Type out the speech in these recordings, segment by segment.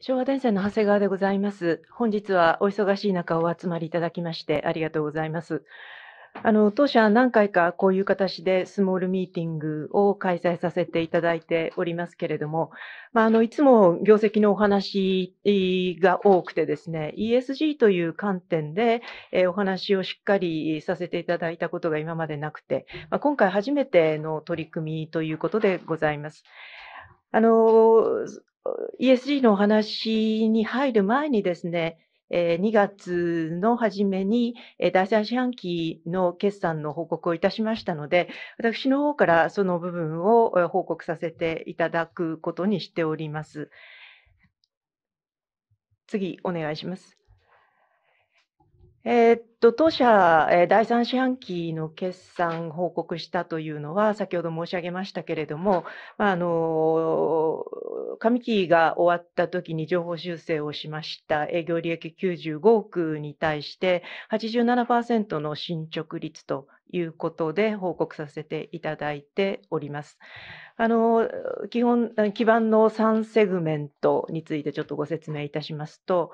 昭和電線の長谷川でございます。本日はお忙しい中お集まりいただきましてありがとうございます。あの当社何回かこういう形でスモールミーティングを開催させていただいておりますけれども、まあ、あのいつも業績のお話が多くてですね、ESG という観点で、えお話をしっかりさせていただいたことが今までなくて、まあ、今回初めての取り組みということでございます。あの ESG のお話に入る前にですね、2月の初めに、第3四半期の決算の報告をいたしましたので、私の方からその部分を報告させていただくことにしております。次、お願いします。えー、っと当社、えー、第3四半期の決算報告したというのは、先ほど申し上げましたけれども、まあ、あの上期が終わった時に情報修正をしました、営業利益95億に対して87%の進捗率ということで報告させていただいております。あの基本基盤の3セグメントについてちょっとご説明いたしますと、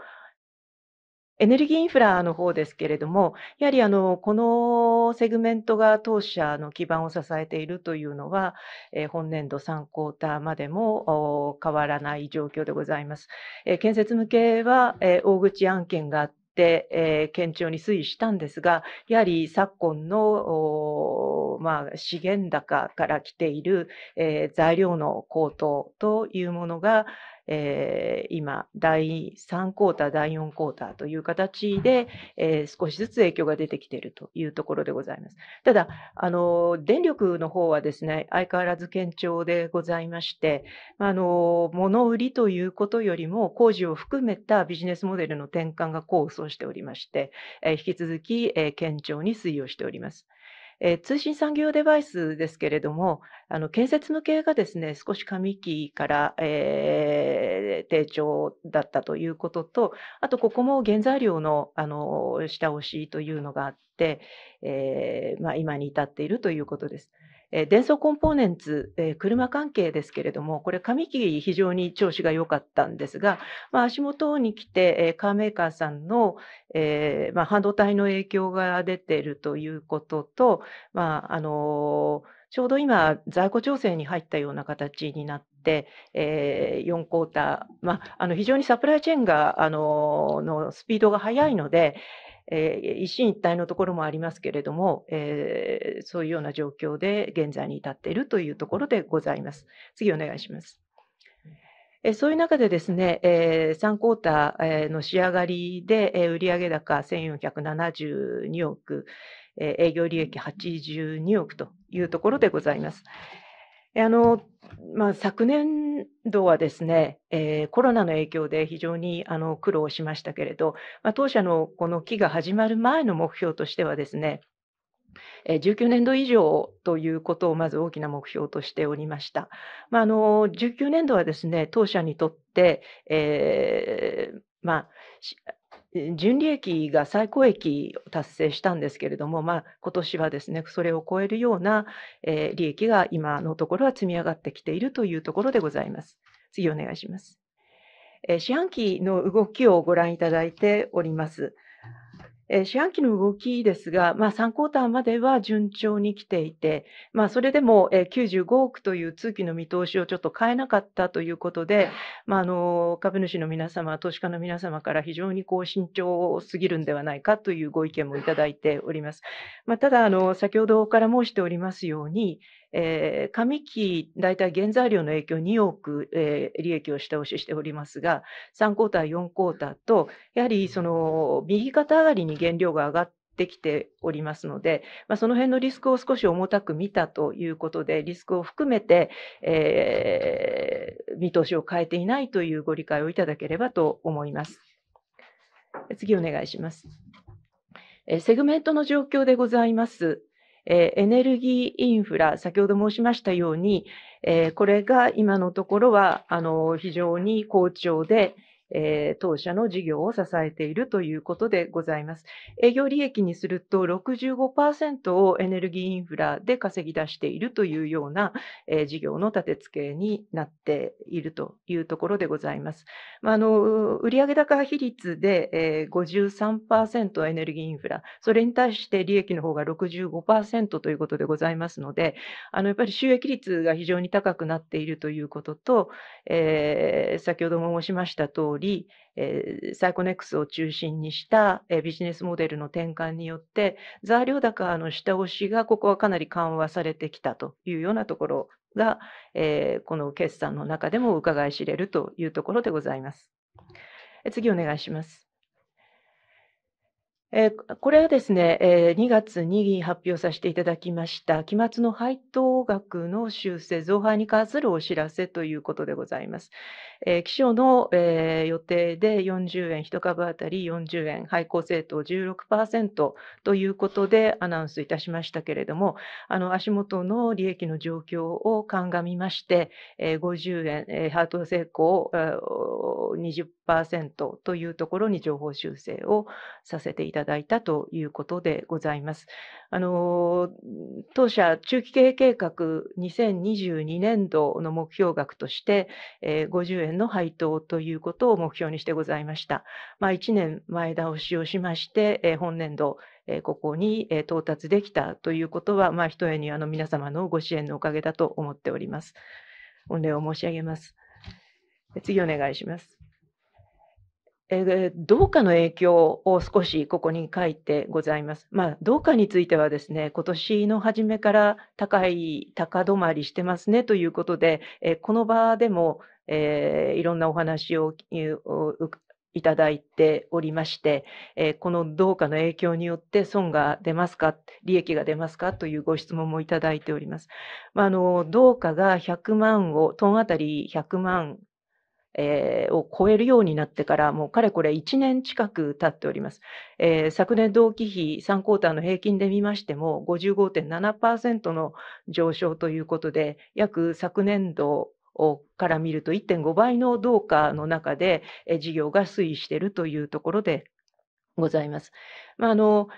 エネルギーインフラの方ですけれども、やはりあのこのセグメントが当社の基盤を支えているというのは、えー、本年度3クォーターまでも変わらない状況でございます。えー、建設向けは、えー、大口案件があって、え堅調に推移したんですが、やはり昨今の、まあ、資源高から来ている、え材料の高騰というものが、えー、今、第3クォーター、第4クォーターという形で、えー、少しずつ影響が出てきているというところでございます。ただ、あの電力の方はですね、相変わらず堅調でございまして、あの物売りということよりも、工事を含めたビジネスモデルの転換が功を奏しておりまして、えー、引き続き、え堅調に推移をしております。えー、通信産業デバイスですけれども、あの建設向けがですね、少し上期から、えー、低調だったということと、あとここも原材料のあの下押しというのがあって、えーまあ、今に至っているということです。え電装コンポーネンツ、え車関係ですけれども、これ、紙切り非常に調子が良かったんですが、まあ、足元に来て、えカーメーカーさんの、えまあ、半導体の影響が出ているということと、まああのちょうど今、在庫調整に入ったような形になって、えー、4クォーター、まあ、あの非常にサプライチェーンがあののスピードが速いので、えー、一進一退のところもありますけれども、えー、そういうような状況で現在に至っているというところでございます。次お願いします。えそういう中でですね、えー、3クォーターの仕上がりで、え売上高1472億、え営業利益82億というところでございます。あのまあ、昨年度はですね、えー、コロナの影響で非常にあの苦労しましたけれど、まあ、当社のこの期が始まる前の目標としてはですね、19年度以上ということをまず大きな目標としておりました。まあ、あの19年度はですね当社にとって、えーまあ、純利益が最高益を達成したんですけれども、まあ、今年はですねそれを超えるような、えー、利益が今のところは積み上がってきているというところでございます。次お願いします。えー、四半期の動きをご覧いただいております。えー、四半期の動きですが、まあ、3クォーターまでは順調に来ていて、まあ、それでも、えー、95億という通期の見通しをちょっと変えなかったということで、まあ、あの株主の皆様、投資家の皆様から非常にこう慎重すぎるんではないかというご意見もいただいております。まあ、ただあの、先ほどから申しておりますように、えー、上期、大体原材料の影響2億、えー、利益を下押ししておりますが、3クォーター、4クォーターと、やはりその右肩上がりに原料が上がって、きておりますので、まあ、その辺のリスクを少し重たく見たということで、リスクを含めて、えー、見通しを変えていないというご理解をいただければと思います。次お願いします。えセグメントの状況でございます。えー、エネルギーインフラ、先ほど申しましたように、えー、これが今のところはあの非常に好調で、えー、当社の事業を支えているということでございます。営業利益にすると65%をエネルギーインフラで稼ぎ出しているというような、えー、事業の立て付けになっているというところでございます。まあ、あの売上高比率で、えー、53%エネルギーインフラ、それに対して利益の方が65%ということでございますので、あのやっぱり収益率が非常に高くなっているということと、えー、先ほども申しました通りり、えー、サイコネクスを中心にした、えー、ビジネスモデルの転換によって、材料高の下押しがここはかなり緩和されてきたというようなところが、えー、この決算の中でも伺い知れるというところでございます。次お願いします。えこれはですね、え2月に発表させていただきました、期末の配当額の修正、増配に関するお知らせということでございます。えー、気象の、えー、予定で40円、1株当たり40円、配合政党16%ということでアナウンスいたしましたけれども、あの足元の利益の状況を鑑みまして、えー、50円、えー、ハート成功ー、20%というところに情報修正をさせていただいたということでございます。あの当社中期経営計画2022年度の目標額として、えー、50円の配当ということを目標にしてございました。まあ、1年前倒しをしまして、え本年度、えここに、え到達できたということは、まあ、ひとえにあの皆様のご支援のおかげだと思っております。御礼を申し上げます。次お願いします。えうかの影響を少しここに書いてございます。まあ、うかについてはですね、今年の初めから高い、高止まりしてますねということで、えこの場でも、えー、いろんなお話をいただいておりまして、えー、この同価の影響によって損が出ますか、利益が出ますかというご質問もいただいております。まあ、あの同価が100万を、トン当たり100万えー、を超えるようになってから、もうかれこれ1年近く経っております。えー、昨年同期比3クォーターの平均で見ましても、55.7%の上昇ということで、約昨年度から見ると1.5倍の同価の中で事業が推移しているというところでございます。まあ、あの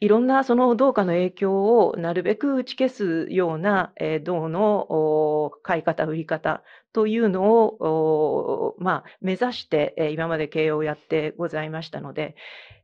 いろんなその銅価の影響をなるべく打ち消すような銅の買い方、売り方というのを、まあ、目指して、え今まで経営をやってございましたので、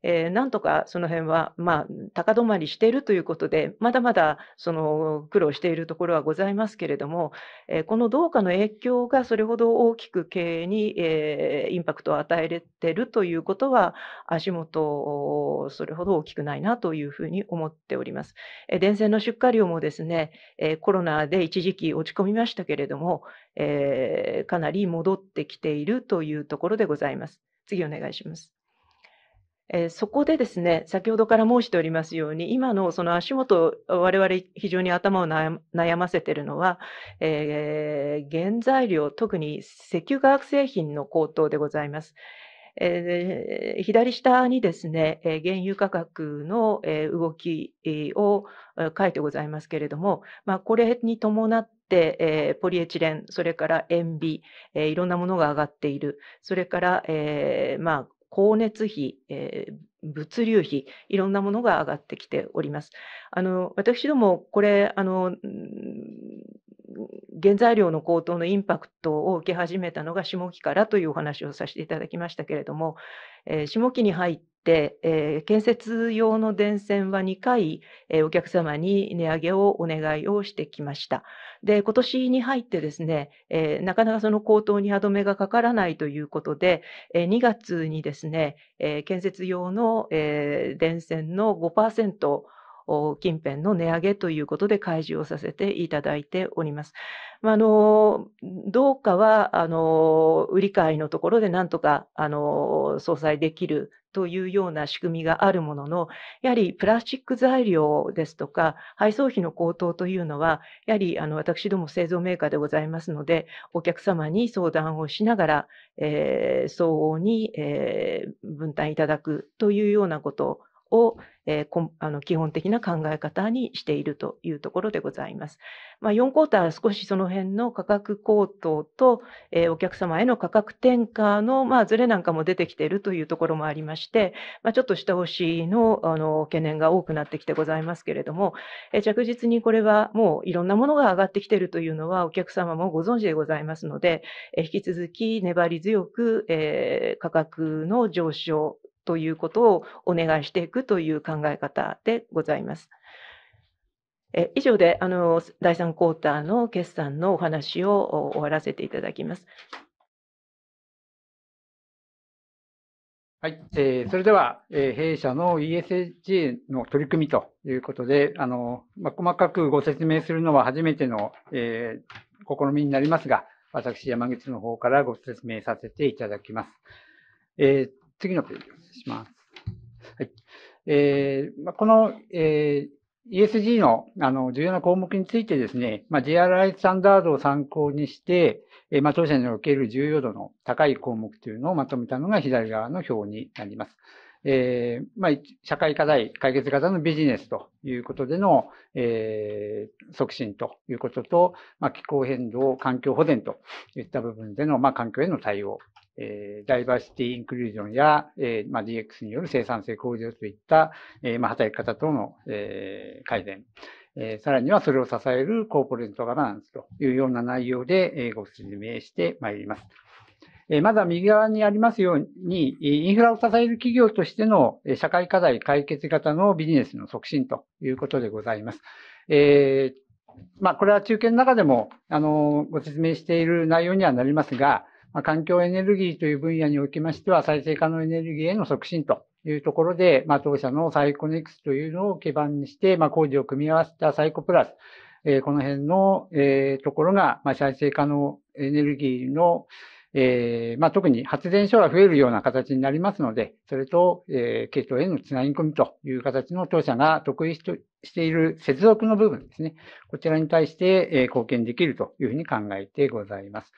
えー、なんとかその辺は、まあ、高止まりしているということで、まだまだその苦労しているところはございますけれども、えー、この同価の影響がそれほど大きく経営に、えー、インパクトを与えれてるということは、足元、それほど大きくないなというふうに思っております。え電線の出荷量もですね、えコロナで一時期落ち込みましたけれども、ええー、かなり戻ってきているというところでございます。次お願いします。えー、そこでですね、先ほどから申しておりますように、今のその足元、我々非常に頭を悩ませているのは、えー、原材料、特に石油化学製品の高騰でございます。えー、左下にですね、え原油価格の、え動きを書いてございますけれども、まあ、これに伴っ、えー、ポリエチレン、それから塩ビ、えー、いろんなものが上がっている、それから、えー、まあ、光熱費、え物流費、いろんなものが上がってきております。あの私ども、これあの、原材料の高騰のインパクトを受け始めたのが下期からというお話をさせていただきましたけれども、えー、下期に入って、えー、建設用の電線は2回、えー、お客様に値上げをお願いをしてきました。で、今年に入ってですね、えー、なかなかその高騰に歯止めがかからないということで、え2月にですね、え建設用の、え電線の5%近辺の値上げということで開示をさせていただいております。まあ、のどうかはあの売り買いのところでなんとかあの相殺できるというような仕組みがあるものの、やはりプラスチック材料ですとか、配送費の高騰というのは、やはりあの私ども製造メーカーでございますので、お客様に相談をしながら、えー、相応に、えー、分担いただくというようなことを、えー、あの基本的な考え方にしているというところでございます。まあ、4クォーターは少しその辺の価格高騰と、えー、お客様への価格転嫁の、まあ、ズレなんかも出てきているというところもありまして、まあ、ちょっと下押しのあの懸念が多くなってきてございますけれども、えー、着実にこれはもういろんなものが上がってきているというのはお客様もご存知でございますので、えー、引き続き粘り強く、えー、価格の上昇ということをお願いしていくという考え方でございます。え以上であの第3クォーターの決算のお話を終わらせていただきます。はい、えー、それでは、えー、弊社の ESG の取り組みということで、あのまあ、細かくご説明するのは初めての、えー、試みになりますが、私、山口の方からご説明させていただきます。えー、次のページです。します。はい。えー、この、えー、ESG のあの重要な項目についてですね、まあ、GRI スタンダードを参考にして、えーまあ、当社における重要度の高い項目というのをまとめたのが左側の表になります。えーまあ、社会課題解決型のビジネスということでの、えー、促進ということと、まあ、気候変動、環境保全といった部分での、まあ、環境への対応えー、ダイバーシティインクルージョンや、えーまあ、DX による生産性向上といった、えーまあ、働き方等の、えー、改善、えー、さらにはそれを支えるコーポレートガバナンスというような内容で、えー、ご説明してまいります。えずまだ右側にありますように、インフラを支える企業としての社会課題解決型のビジネスの促進ということでございます。えーまあ、これは中継の中でも、あの、ご説明している内容にはなりますが、まあ、環境エネルギーという分野におきましては、再生可能エネルギーへの促進というところで、まあ、当社のサイコネクスというのを基盤にして、まあ、工事を組み合わせたサイコプラス、えー、この辺の、えー、ところが、まあ、再生可能エネルギーの、えーまあ、特に発電所が増えるような形になりますので、それと、えー、系統へのつなぎ込みという形の当社が得意している接続の部分ですね。こちらに対して、えー、貢献できるというふうに考えてございます。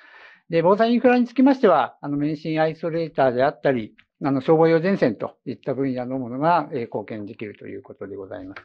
で、防災インフラにつきましては、あの、免震アイソレーターであったり、あの、消防用前線といった分野のものが、えー、貢献できるということでございます。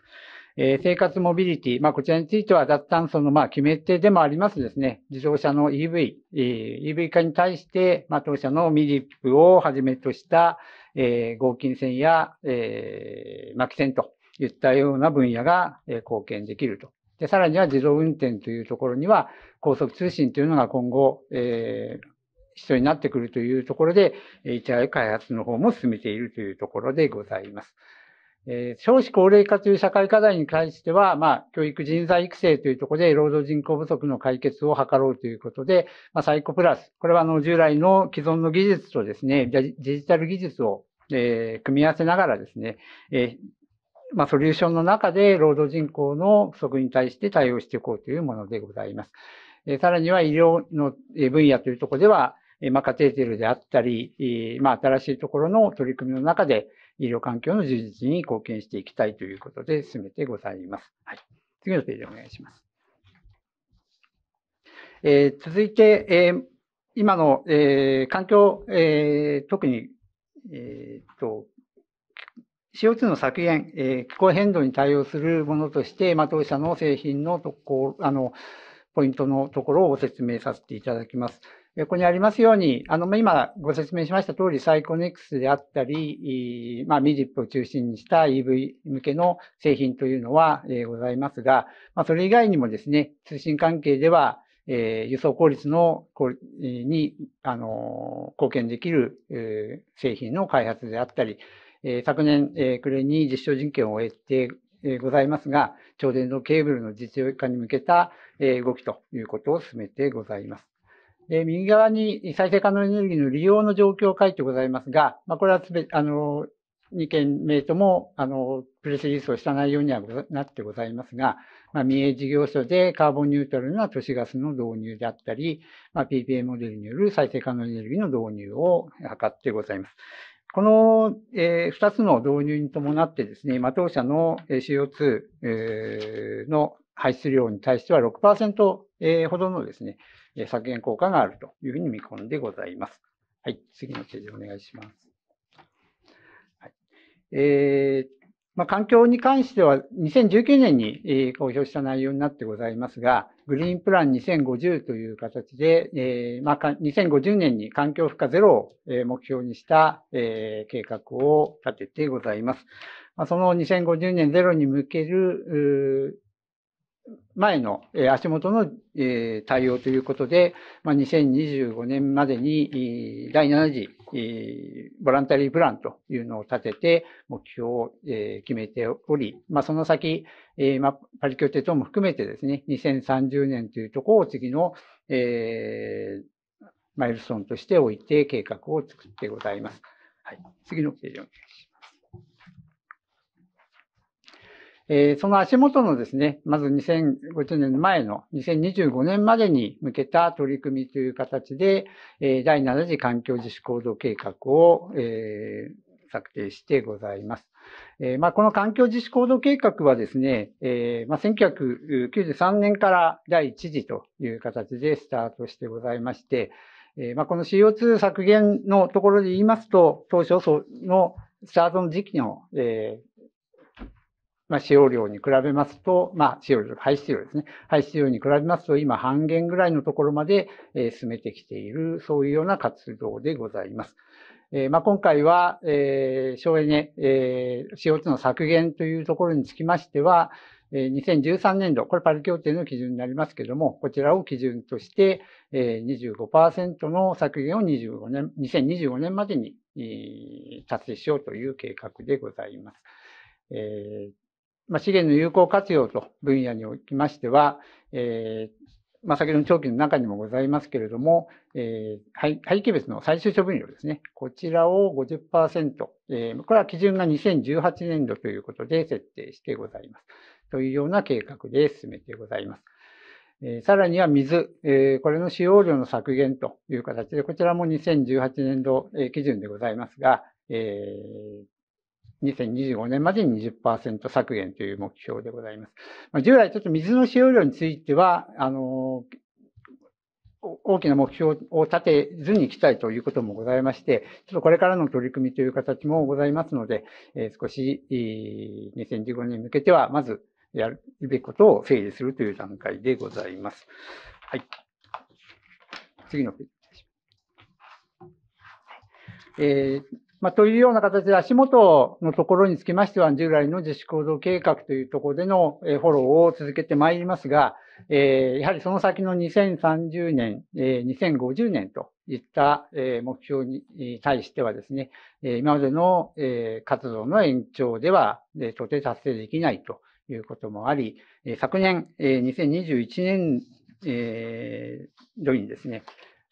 えー、生活モビリティ、まあ、こちらについては脱炭素の、まあ、決め手でもありますですね、自動車の EV、えー、EV 化に対して、まあ、当社のミリップをはじめとした、えー、合金線や、えー、巻き線といったような分野が、えー、貢献できるとで、さらには自動運転というところには、高速通信というのが今後、えー、必要になってくるというところで、h ち開発の方も進めているというところでございます。えー、少子高齢化という社会課題に関しては、まあ、教育人材育成というところで、労働人口不足の解決を図ろうということで、まあ、サイコプラス、これはあの従来の既存の技術とですね、デジタル技術をえー、組み合わせながらですね、えまあ、ソリューションの中で労働人口の不足に対して対応していこうというものでございます。えさらには医療の分野というところでは、まあ、カテーテルであったり、まあ、新しいところの取り組みの中で医療環境の充実に貢献していきたいということで進めてございます。はい、次のページお願いします。えー、続いて、えー、今の、えー、環境、え特に、えっと CO2 の削減、えー、気候変動に対応するものとして、まあ、当社の製品のとこあのポイントのところをご説明させていただきます。ここにありますように、あの、今ご説明しました通り、サイコネクスであったり、まあ、ミジップを中心にした EV 向けの製品というのは、えー、ございますが、まあ、それ以外にもですね、通信関係では、えー、輸送効率の、に、あの、貢献できる、えー、製品の開発であったり、え昨年、え暮れに実証実験を終えて、えございますが、超電導ケーブルの実用化に向けた、え動きということを進めてございます。右側に再生可能エネルギーの利用の状況を書いてございますが、まあ、これはすべ、あの、2件名とも、あの、プレスリリースをした内容にはなってございますが、まあ、民営事業所でカーボンニュートラルな都市ガスの導入であったり、まあ、PPA モデルによる再生可能エネルギーの導入を図ってございます。この、えー、2つの導入に伴ってですね、今当社の CO2、えー、の排出量に対しては6%、えー、ほどのですね、削減効果があるというふうに見込んでございます。はい、次のページお願いします。はい、えー、まあ、環境に関しては2019年に公表した内容になってございますが、グリーンプラン2050という形で、えーまあ、2050年に環境負荷ゼロを目標にした計画を立ててございます。まあ、その2050年ゼロに向ける前の足元の対応ということで、2025年までに第7次ボランタリープランというのを立てて目標を決めており、その先、パリ協定等も含めてですね、2030年というところを次のマイルストーンとしておいて計画を作ってございます。はい、次のページお願いします。えー、その足元のですね、まず2050年前の2025年までに向けた取り組みという形で、えー、第7次環境自主行動計画を、えー、策定してございます。えーまあ、この環境自主行動計画はですね、えーまあ、1993年から第1次という形でスタートしてございまして、えーまあ、この CO2 削減のところで言いますと、当初のスタートの時期の、えー、まあ、使用量に比べますと、まあ、使用量、排出量ですね。排出量に比べますと、今半減ぐらいのところまで、えー、進めてきている、そういうような活動でございます。えー、まあ、今回は、えー、省エネ、えー、CO2 の削減というところにつきましては、2013年度、これパリ協定の基準になりますけれども、こちらを基準として、25%の削減を25年、2025年までに達成しようという計画でございます。えー、まあ、資源の有効活用と分野におきましては、えー、まあ、先ほどの長期の中にもございますけれども、えー、廃棄物の最終処分量ですね。こちらを50%、えー、これは基準が2018年度ということで設定してございます。というような計画で進めてございます。さらには水、これの使用量の削減という形で、こちらも2018年度、基準でございますが、2025年までに20%削減という目標でございます。まあ、従来ちょっと水の使用量については、あの、大きな目標を立てずに行きたいということもございまして、ちょっとこれからの取り組みという形もございますので、えー、少し、えー、2015年に向けては、まずやるべきことを整理するという段階でございます。はい。次のページ。えーまあ、というような形で足元のところにつきましては、従来の自主行動計画というところでのフォローを続けてまいりますが、えー、やはりその先の2030年、えー、2050年といった目標に対してはですね、今までの活動の延長では到底達成できないということもあり、昨年、2021年度にですね、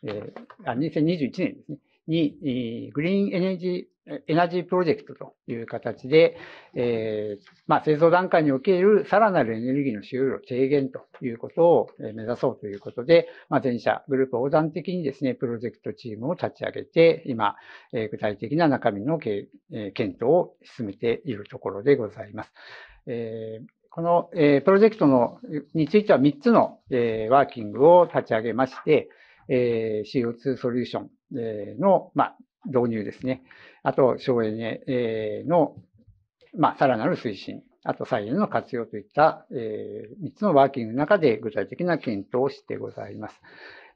2021年ですね、に、グリーンエネルギー、エナジープロジェクトという形で、えー、まあ、製造段階におけるさらなるエネルギーの使用量低減ということを目指そうということで、まあ、全社グループ横断的にですね、プロジェクトチームを立ち上げて、今、えー、具体的な中身の、えー、検討を進めているところでございます。えーこの、えー、プロジェクトのについては3つの、えー、ワーキングを立ち上げまして、えー、CO2 ソリューション、の、まあ、導入ですね。あと、省エネの、まあ、さらなる推進。あと、再エネの活用といった、えー、3つのワーキングの中で具体的な検討をしてございます。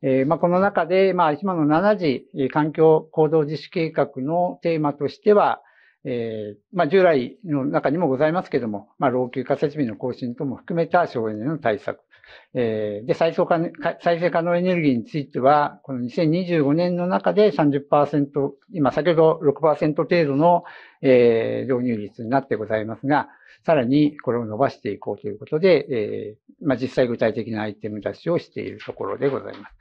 えー、まあ、この中で、まあ、今の7時、環境行動実施計画のテーマとしては、えー、まあ、従来の中にもございますけれども、まあ、老朽化設備の更新等も含めた省エネの対策。えー、で、再生可能エネルギーについては、この2025年の中で30%、今先ほど6%程度の、えー、導入率になってございますが、さらにこれを伸ばしていこうということで、えー、まあ、実際具体的なアイテム出しをしているところでございます。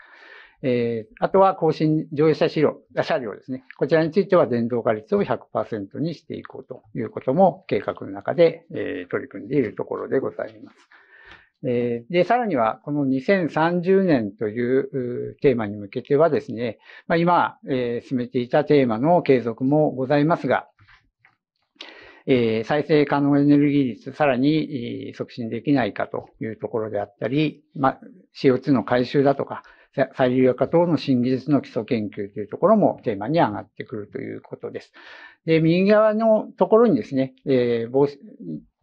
えー、あとは更新、乗用車資料、車両ですね。こちらについては電動化率を100%にしていこうということも計画の中で、えー、取り組んでいるところでございます。えで、さらには、この2030年というテーマに向けてはですね、まあ、今、えー、進めていたテーマの継続もございますが、えー、再生可能エネルギー率、さらに促進できないかというところであったり、まあ、CO2 の回収だとか、再利用化等の新技術の基礎研究というところもテーマに上がってくるということです。で、右側のところにですね、えー、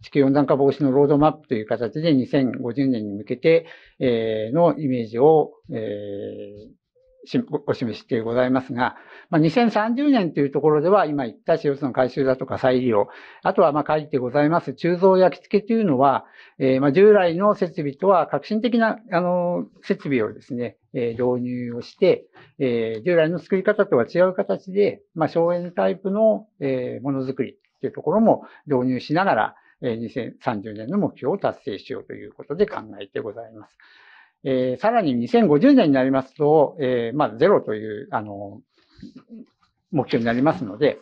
地球温暖化防止のロードマップという形で2050年に向けて、えー、のイメージを、えー、お示してございますが、まあ、2030年というところでは今言った CO2 の回収だとか再利用、あとはまあ書いてございます鋳造焼き付けというのは、えー、まあ従来の設備とは革新的なあの設備をですね、えー、導入をして、えー、従来の作り方とは違う形で、まあ、省エネタイプの、えー、ものづくりというところも導入しながら、え2030年の目標を達成しようということで考えてございます。えー、さらに2050年になりますと、えー、まあ、ゼロという、あの、目標になりますので、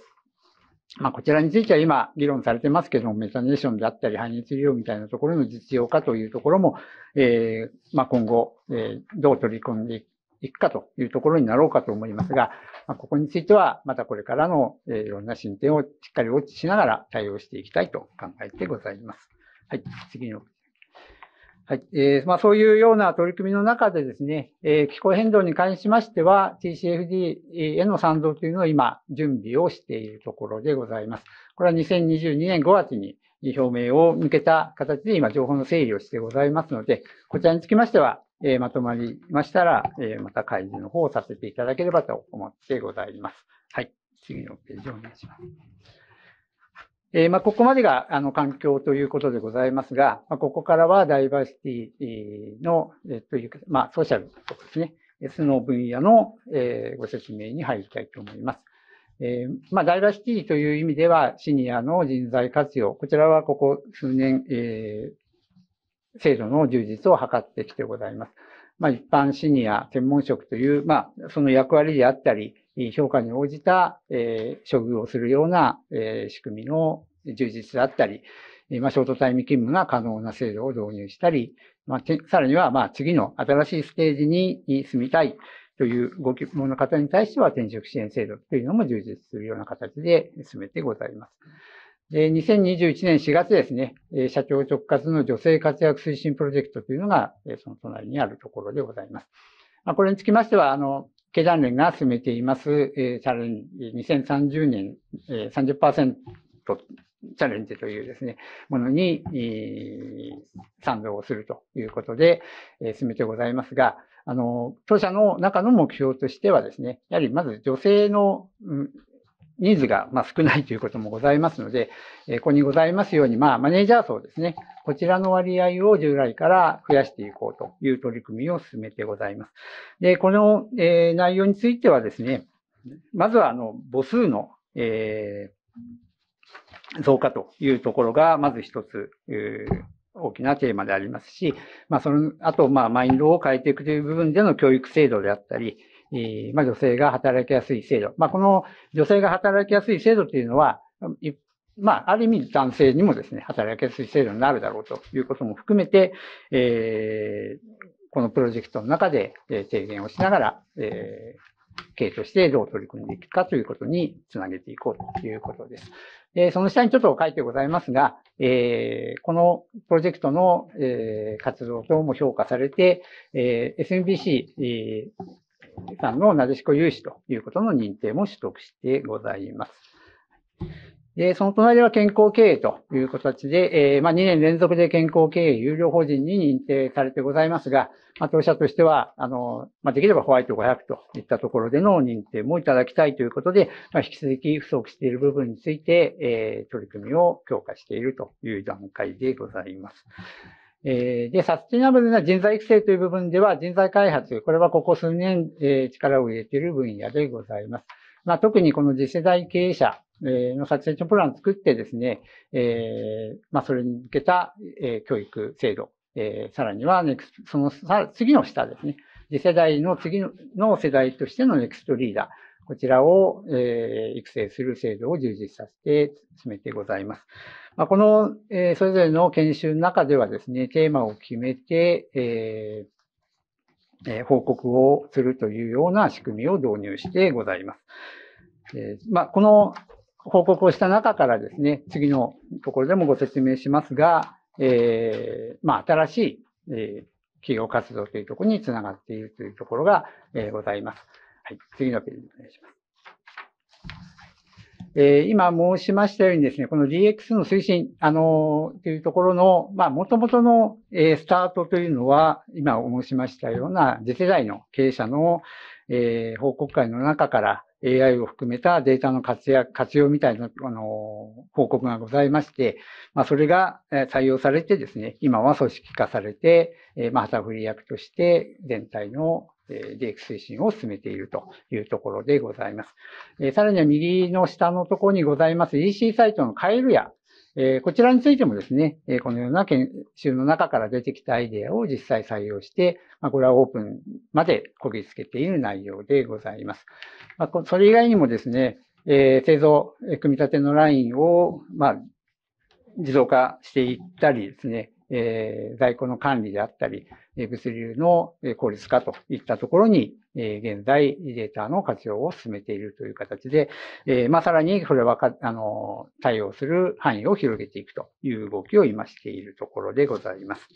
まあ、こちらについては今議論されてますけども、メタネーションであったり、排熱利用みたいなところの実用化というところも、えー、まあ、今後、えー、どう取り組んでいくいくかというところになろうかと思いますが、まここについては、またこれからの、えいろんな進展をしっかりウォッチしながら対応していきたいと考えてございます。はい、次の。はい。えー、まあ、そういうような取り組みの中でですね、えー、気候変動に関しましては、TCFD への賛同というのを今、準備をしているところでございます。これは2022年5月に表明を向けた形で今、情報の整理をしてございますので、こちらにつきましては、えまとまりましたら、えまた開示の方をさせていただければと思ってございます。はい。次のページをお願いします。えまここまでが、あの、環境ということでございますが、まここからはダイバーシティの、えというか、まあ、ソーシャルとかですね、S の分野の、えご説明に入りたいと思います。えー、まあ、ダイバーシティという意味では、シニアの人材活用。こちらはここ数年、えー、制度の充実を図ってきてございます。まあ、一般シニア、専門職という、まあ、その役割であったり、評価に応じた、えー、処遇をするような、えー、仕組みの充実だったり、まあ、ショートタイム勤務が可能な制度を導入したり、まあ、さらには、まあ、次の新しいステージに住みたいというご希望の方に対しては、転職支援制度というのも充実するような形で進めてございます。2021年4月ですね、社長直轄の女性活躍推進プロジェクトというのが、その隣にあるところでございます。これにつきましては、あの、経団連が進めています、チャレンジ、2030年、30%チャレンジというですね、ものに、賛同をするということで、進めてございますが、あの、当社の中の目標としてはですね、やはりまず女性の、ニーズがま少ないということもございますので、ここにございますように、まあ、マネージャー層ですね、こちらの割合を従来から増やしていこうという取り組みを進めてございます。で、この、え内容についてはですね、まずは、あの、母数の、え増加というところが、まず一つ、大きなテーマでありますし、まあ、その後、まあ、マインドを変えていくという部分での教育制度であったり、えまあ、女性が働きやすい制度。まあ、この女性が働きやすい制度というのは、まあ、ある意味男性にもですね、働きやすい制度になるだろうということも含めて、えー、このプロジェクトの中で、え提言をしながら、えー、系としてどう取り組んでいくかということにつなげていこうということです。でその下にちょっと書いてございますが、えー、このプロジェクトの、えー、活動等も評価されて、えー、SMBC、えーさんのなでしこ融資ということの認定も取得してございます。で、その隣は健康経営という形で、えー、まあ、2年連続で健康経営有料法人に認定されてございますが、まあ、当社としては、あの、まあ、できればホワイト500といったところでの認定もいただきたいということで、ま引き続き不足している部分について、えー、取り組みを強化しているという段階でございます。えで、サスティナブルな人材育成という部分では、人材開発、これはここ数年、え力を入れている分野でございます。まあ、特にこの次世代経営者のサステナブルンプランを作ってですね、えまあ、それに向けた、え教育制度、えさらには、その次の下ですね、次世代の次の世代としてのネクストリーダー、こちらを、え育成する制度を充実させて進めてございます。まあ、この、えー、それぞれの研修の中ではですね、テーマを決めて、えーえ報告をするというような仕組みを導入してございます。えまあ、この報告をした中からですね、次のところでもご説明しますが、えまあ、新しい、え企業活動というところにつながっているというところが、えございます。はい、次のページお願いします。えー、今申しましたようにですね、この DX の推進、あのー、というところの、まあ、元々の、えー、スタートというのは、今申しましたような次世代の経営者の、えー、報告会の中から AI を含めたデータの活躍、活用みたいな、あの、報告がございまして、まあ、それが採用されてですね、今は組織化されて、えー、まあ、旗振り役として全体のえー、DX 推進を進めているというところでございます。えさらには右の下のところにございます EC サイトのカエルやえこちらについてもですね、えこのような研修の中から出てきたアイデアを実際採用して、まこれはオープンまでこぎつけている内容でございます。まそれ以外にもですね、え製造、組み立てのラインを、ま自動化していったりですね、えー、在庫の管理であったり、物流の効率化といったところに、えー、現在データの活用を進めているという形で、えー、まあ、さらにそれはか、あの、対応する範囲を広げていくという動きを今しているところでございます。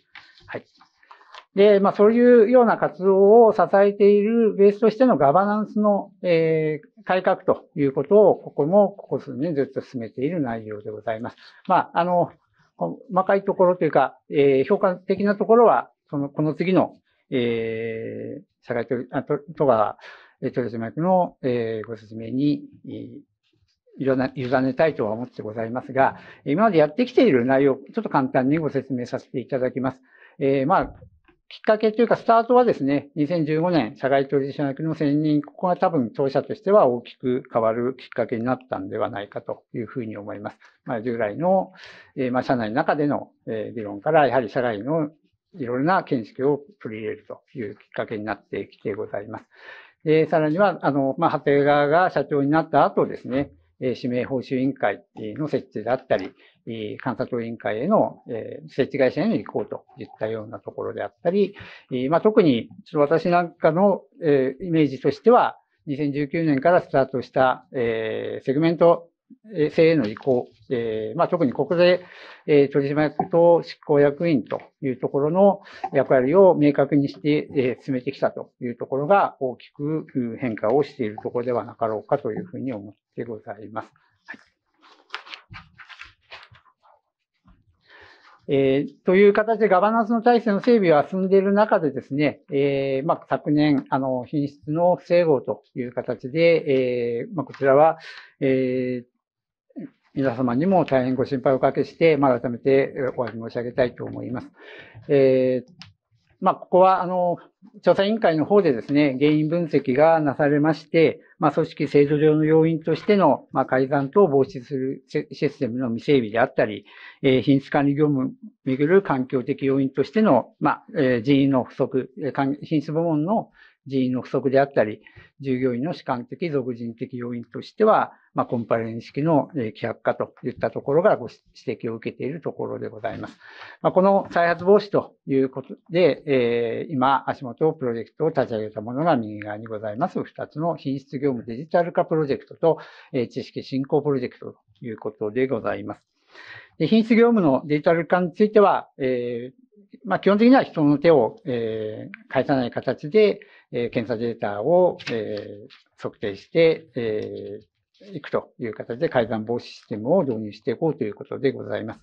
はい。で、まあ、そういうような活動を支えているベースとしてのガバナンスの、えー、改革ということを、ここも、ここ数年ずっと進めている内容でございます。まあ、あの、細かいところというか、えー、評価的なところは、その、この次の、えー、会井と、あと、とが、えー、トレの、えー、ご説明に、えー委ねたいとは思ってございますが、今までやってきている内容、ちょっと簡単にご説明させていただきます。えー、まあ、きっかけというか、スタートはですね、2015年、社外取締役の選任、ここが多分当社としては大きく変わるきっかけになったんではないかというふうに思います。まあ、従来の、えー、まあ、社内の中での、えー、議論から、やはり社外のいろいろな見識を取り入れるというきっかけになってきてございます。えさらには、あの、まあ、谷側が社長になった後ですね、指名報酬委員会の設置であったり、監査察委員会への設置会社への移行といったようなところであったり、まあ、特に私なんかのイメージとしては、2019年からスタートした、えセグメント制への移行、えまあ、特に国税、え取締役と執行役員というところの役割を明確にして、え進めてきたというところが大きく変化をしているところではなかろうかというふうに思ってでございます。はいえー、という形でガバナンスの体制の整備は進んでいる中でですね、えー、まあ、昨年、あの、品質の不整合という形で、えー、まあ、こちらは、え皆様にも大変ご心配をおかけして、まあ、改めてお詫び申し上げたいと思います。えーまあ、ここは、あの、調査委員会の方でですね、原因分析がなされまして、まあ、組織制度上の要因としての、まあ、改ざん等を防止するシステムの未整備であったり、えー、品質管理業務をめぐる環境的要因としての、まあ、えー、人員の不足、品質部門の人員の不足であったり、従業員の主観的、俗人的要因としては、まあ、コンパレン式の希薄化といったところがご指摘を受けているところでございます。まあ、この再発防止ということで、えー、今、足元プロジェクトを立ち上げたものが右側にございます2つの品質業務デジタル化プロジェクトと、えー、知識振興プロジェクトということでございます。で品質業務のデジタル化については、えーまあ、基本的には人の手を、えー、さない形で、えー、検査データを、えー、測定して、えーいくという形で改ざん防止システムを導入していこうということでございます。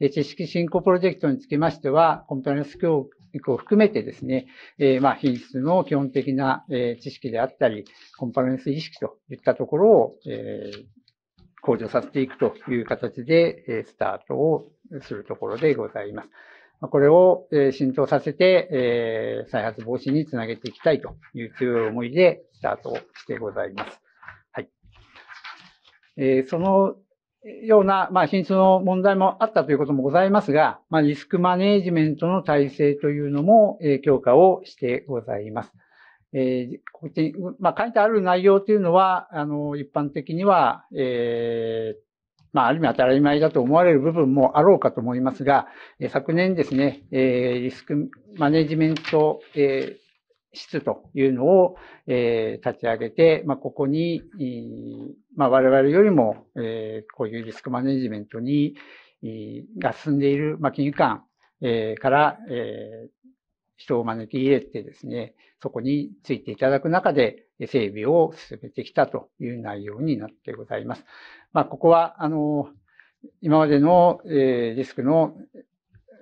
で知識振興プロジェクトにつきましては、コンプライアンス教育を含めてですね、えー、まあ品質の基本的な、え知識であったり、コンプライアンス意識といったところを、えー、向上させていくという形で、えスタートをするところでございます。これを浸透させて、再発防止につなげていきたいという強い思いでスタートしてございます。はい。えそのような、まあ、進の問題もあったということもございますが、まあ、リスクマネジメントの体制というのも、え強化をしてございます。えー、こっちまあ、書いてある内容というのは、あの、一般的には、えー、まあ、ある意味当たり前だと思われる部分もあろうかと思いますが、え昨年ですね、えリスクマネジメント、え室というのを、え立ち上げて、まあ、ここに、まあ、我々よりも、えこういうリスクマネジメントに、が進んでいる、まあ、金融機関、えから、え人を招き入れてですね、そこについていただく中で整備を進めてきたという内容になってございます。まあ、ここは、あの、今までの、えリスクの、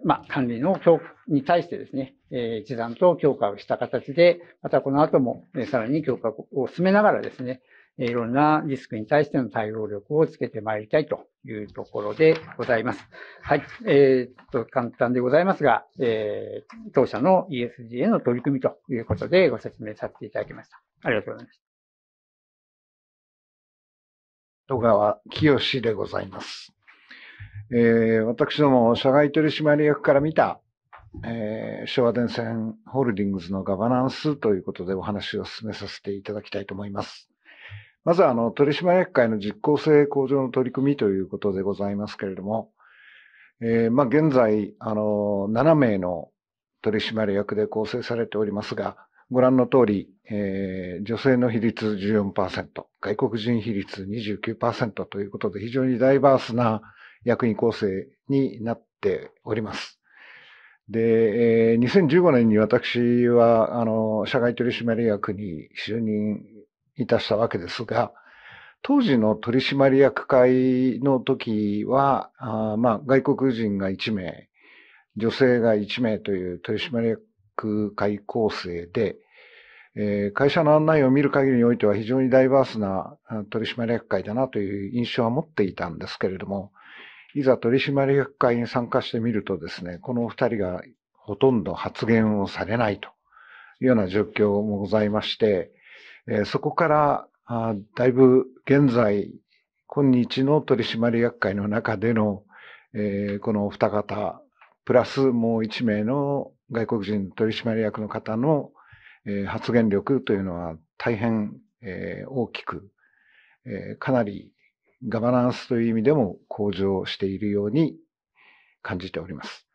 まあ、管理の強に対してですね、え一段と強化をした形で、またこの後も、さらに強化を進めながらですね、いろんなリスクに対しての対応力をつけてまいりたいというところでございます。はい。えー、っと、簡単でございますが、えー、当社の ESG への取り組みということでご説明させていただきました。ありがとうございました。戸川清でございます。えー、私ども、社外取締役から見た、えー、昭和電線ホールディングスのガバナンスということでお話を進めさせていただきたいと思います。まずは、あの、取締役会の実効性向上の取り組みということでございますけれども、えー、まあ、現在、あの、7名の取締役で構成されておりますが、ご覧の通り、えー、女性の比率14%、外国人比率29%ということで、非常にダイバースな役員構成になっております。で、えー、2015年に私は、あの、社外取締役に就任いたしたわけですが、当時の取締役会の時は、あまあ、外国人が1名、女性が1名という取締役会構成で、えー、会社の案内を見る限りにおいては非常にダイバースな取締役会だなという印象は持っていたんですけれども、いざ取締役会に参加してみるとですね、この2人がほとんど発言をされないというような状況もございまして、えそこからあだいぶ現在、今日の取締役会の中での、えー、このお二方、プラスもう1名の外国人取締役の方の、えー、発言力というのは大変、えー、大きく、えかなりガバナンスという意味でも向上しているように感じております。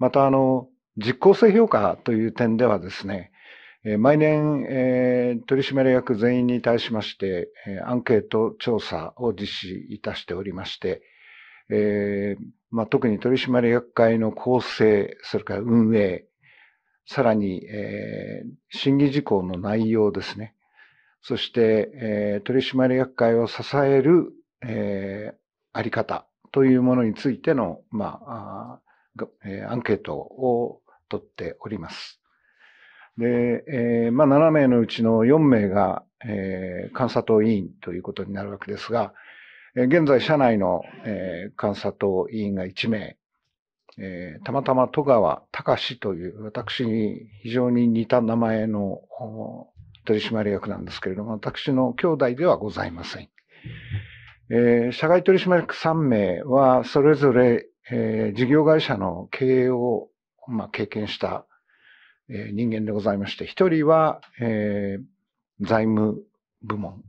また、あの、実効性評価という点ではですね、毎年、取締役全員に対しまして、アンケート調査を実施いたしておりまして、えー、まあ、特に取締役会の構成、それから運営、さらに、えー、審議事項の内容ですね。そして、えー、取締役会を支える、えあり方というものについての、まあ、えアンケートを取っております。で、えー、まあ、7名のうちの4名が、えー、監査党委員ということになるわけですが、えー、現在、社内の、えー、監査党委員が1名、えー、たまたま戸川隆という、私に非常に似た名前の取締役なんですけれども、私の兄弟ではございません。えー、社外取締役3名は、それぞれ、えー、事業会社の経営を、まあ、経験したえ人間でございまして、一人は、えー、財務部門、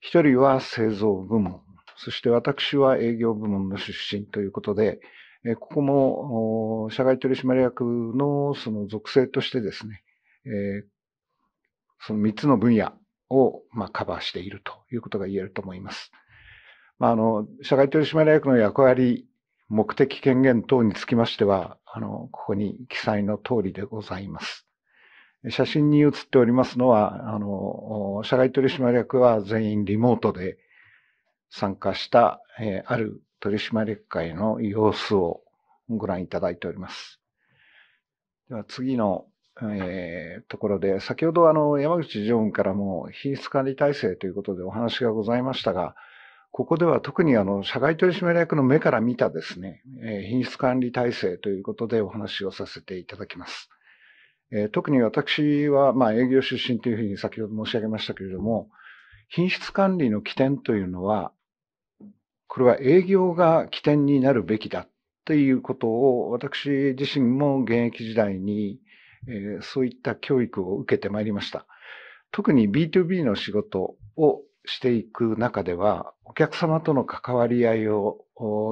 一人は製造部門、そして私は営業部門の出身ということで、えー、ここも社外取締役のその属性としてですね、えー、その3つの分野を、まあ、カバーしているということが言えると思います。まあ、あの社外取締役の役割目的権限等につきましては、あの、ここに記載の通りでございます。写真に写っておりますのは、あの、社外取締役は全員リモートで参加した、えー、ある取締役会の様子をご覧いただいております。では次の、えー、ところで、先ほどあの、山口常務からも品質管理体制ということでお話がございましたが、ここでは特にあの社外取締役の目から見たですね、品質管理体制ということでお話をさせていただきます。特に私は、まあ、営業出身というふうに先ほど申し上げましたけれども、品質管理の起点というのは、これは営業が起点になるべきだということを私自身も現役時代に、えそういった教育を受けてまいりました。特に B2B の仕事をしていく中では、お客様との関わり合いを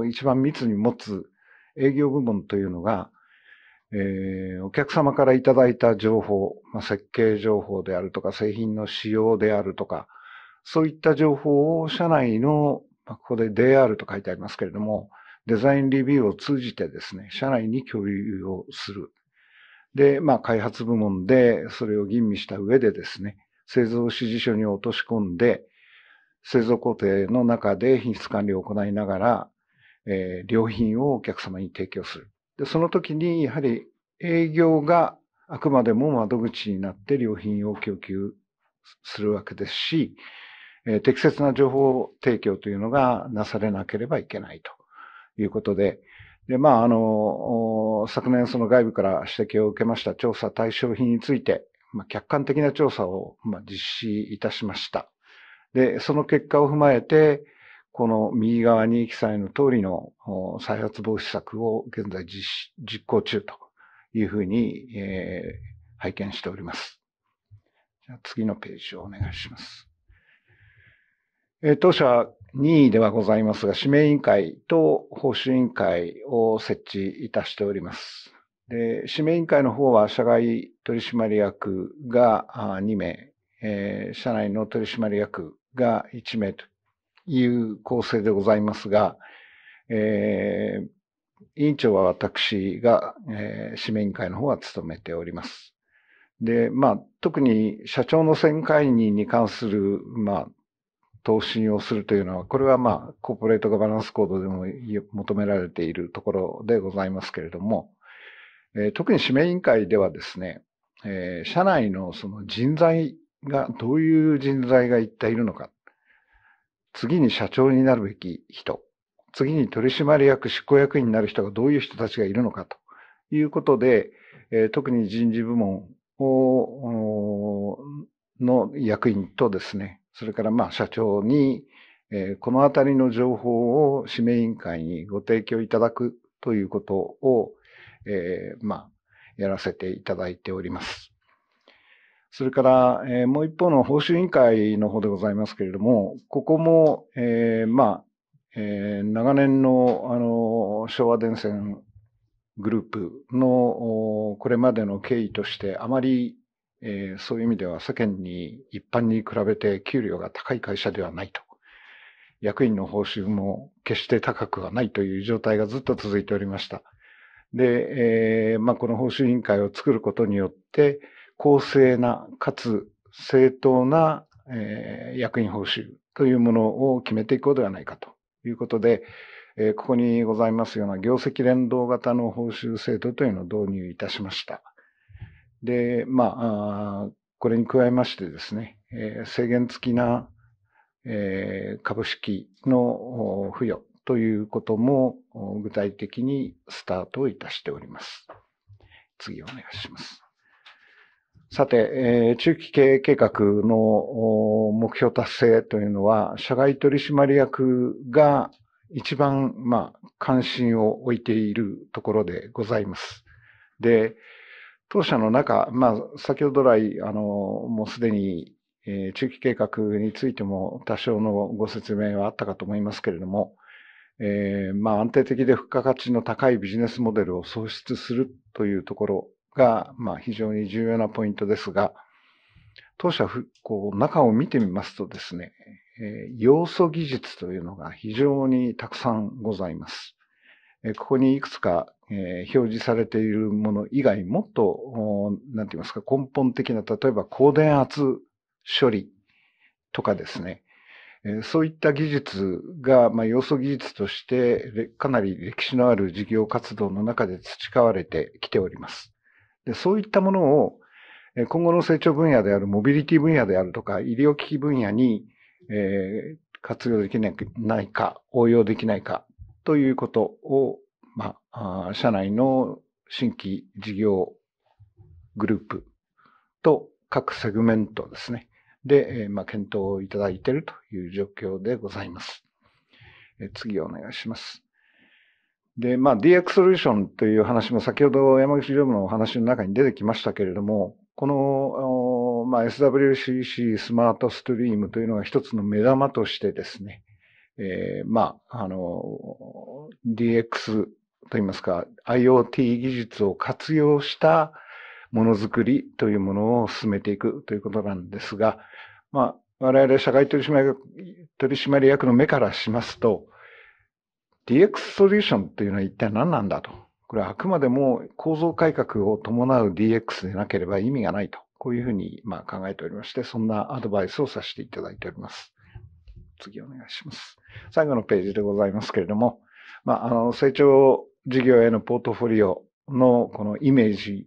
一番密に持つ営業部門というのが、えー、お客様からいただいた情報、まあ、設計情報であるとか、製品の仕様であるとか、そういった情報を社内の、まあ、ここで DR と書いてありますけれども、デザインレビューを通じてですね、社内に共有をする。で、まあ、開発部門でそれを吟味した上でですね、製造指示書に落とし込んで、製造工程の中で品質管理を行いながら、えー、良品をお客様に提供する。で、その時にやはり営業があくまでも窓口になって良品を供給するわけですし、えー、適切な情報提供というのがなされなければいけないということで、で、まあ、あの、昨年その外部から指摘を受けました調査対象品について、まあ、客観的な調査を、まあ、実施いたしました。で、その結果を踏まえて、この右側に記載の通りの再発防止策を現在実行中というふうに、えー、拝見しております。じゃ次のページをお願いします。えー、当社任意ではございますが、指名委員会と報酬委員会を設置いたしております。で指名委員会の方は社外取締役が2名、えー、社内の取締役が1名という構成でございますが、えー、委員長は私が、えー、指名委員会の方は務めております。で、まあ、特に社長の選会人に関する、まあ、答申をするというのは、これはまあ、コーポレートガバナンスコードでも求められているところでございますけれども、えー、特に指名委員会ではですね、えー、社内のその人材が、どういう人材が一体いるのか。次に社長になるべき人。次に取締役執行役員になる人がどういう人たちがいるのかということで、え特に人事部門をの役員とですね、それからまあ社長に、えこのあたりの情報を指名委員会にご提供いただくということを、えまあ、やらせていただいております。それから、えー、もう一方の報酬委員会の方でございますけれども、ここも、えー、まあ、えー、長年の、あの、昭和電線グループの、これまでの経緯として、あまり、えー、そういう意味では世間に一般に比べて給料が高い会社ではないと。役員の報酬も決して高くはないという状態がずっと続いておりました。で、えー、まあ、この報酬委員会を作ることによって、公正なかつ正当な、え役員報酬というものを決めていこうではないかということで、えここにございますような業績連動型の報酬制度というのを導入いたしました。で、まあ、これに加えましてですね、え制限付きな、え株式の付与ということも具体的にスタートいたしております。次お願いします。さて、えー、中期経営計画の目標達成というのは、社外取締役が一番、まあ、関心を置いているところでございます。で、当社の中、まあ、先ほど来、あの、もうすでに、えー、中期計画についても多少のご説明はあったかと思いますけれども、えー、まあ、安定的で付加価値の高いビジネスモデルを創出するというところが、まあ、非常に重要なポイントですが、当社こう中を見てみますとですね、えー、要素技術というのが非常にたくさんございます。えー、ここにいくつか、えー、表示されているもの以外、もっと、なんて言いますか、根本的な、例えば高電圧処理とかですね、えそういった技術が、まあ、要素技術として、かなり歴史のある事業活動の中で培われてきております。で、そういったものを、今後の成長分野であるモビリティ分野であるとか、医療機器分野に、えー、活用できないか、応用できないかということを、まあ、社内の新規事業グループと各セグメントですね。で、まあ、検討をいただいているという状況でございます。次お願いします。で、まあ、DX ソリューションという話も先ほど山口業務のお話の中に出てきましたけれども、この、まあ、SWCC スマートストリームというのが一つの目玉としてですね、えー、まあ、あの、DX といいますか、IoT 技術を活用したものづくりというものを進めていくということなんですが、まあ、我々社会取締役の目からしますと、DX ソリューションというのは一体何なんだと。これはあくまでも構造改革を伴う DX でなければ意味がないと。こういうふうにま考えておりまして、そんなアドバイスをさせていただいております。次お願いします。最後のページでございますけれども、まあ、あの成長事業へのポートフォリオのこのイメージ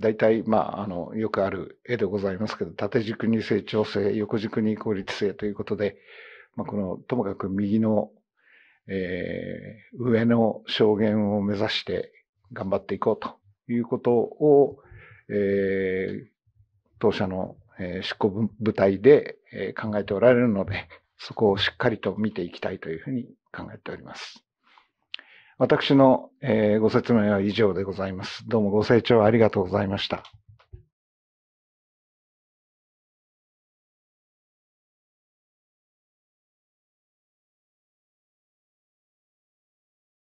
大体、まあ、あの、よくある絵でございますけど、縦軸に成長性、横軸に効率性ということで、まあ、この、ともかく右のえー、上の証言を目指して頑張っていこうということを、えー、当社の、えー、執行部隊で、えー、考えておられるので、そこをしっかりと見ていきたいというふうに考えております。私の、えー、ご説明は以上でございます。どうもご清聴ありがとうございました。